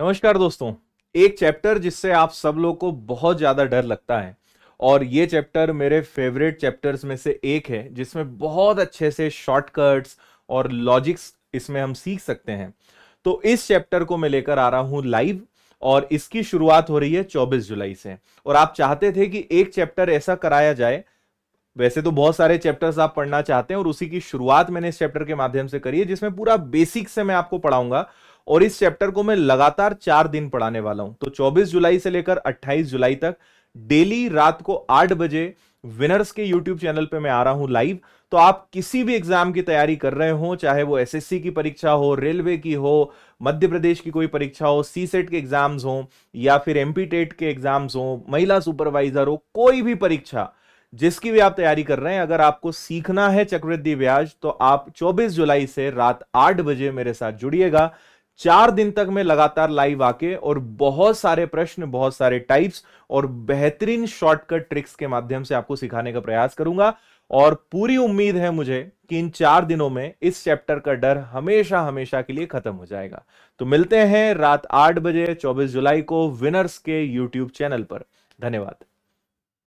नमस्कार दोस्तों एक चैप्टर जिससे आप सब लोग को बहुत ज़्यादा डर लगता है और ये चैप्टर मेरे फेवरेट चैप्टर्स में से एक है जिसमें बहुत अच्छे से शॉर्टकट्स और लॉजिक्स इसमें हम सीख सकते हैं तो इस चैप्टर को मैं लेकर आ रहा हूं लाइव और इसकी शुरुआत हो रही है 24 जुलाई से और आप चाहते थे कि एक चैप्टर ऐसा कराया जाए वैसे तो बहुत सारे चैप्टर्स आप पढ़ना चाहते हैं और उसी की शुरुआत मैंने इस चैप्टर के माध्यम से करी है जिसमें पूरा बेसिक से मैं आपको पढ़ाऊंगा और इस चैप्टर को मैं लगातार चार दिन पढ़ाने वाला हूं तो 24 जुलाई से लेकर 28 जुलाई तक डेली रात को आठ बजे विनर्स के यूट्यूब चैनल पे मैं आ रहा हूं लाइव तो आप किसी भी एग्जाम की तैयारी कर रहे हो चाहे वो एसएससी की परीक्षा हो रेलवे की हो मध्य प्रदेश की कोई परीक्षा हो सी सेट के एग्जाम्स हो या फिर एमपी टेट के एग्जाम्स हो महिला सुपरवाइजर हो कोई भी परीक्षा जिसकी भी आप तैयारी कर रहे हैं अगर आपको सीखना है चक्रवृद्धि ब्याज तो आप 24 जुलाई से रात 8 बजे मेरे साथ जुड़िएगा चार दिन तक मैं लगातार लाइव आके और बहुत सारे प्रश्न बहुत सारे टाइप्स और बेहतरीन शॉर्टकट ट्रिक्स के माध्यम से आपको सिखाने का प्रयास करूंगा और पूरी उम्मीद है मुझे कि इन चार दिनों में इस चैप्टर का डर हमेशा हमेशा के लिए खत्म हो जाएगा तो मिलते हैं रात आठ बजे चौबीस जुलाई को विनर्स के यूट्यूब चैनल पर धन्यवाद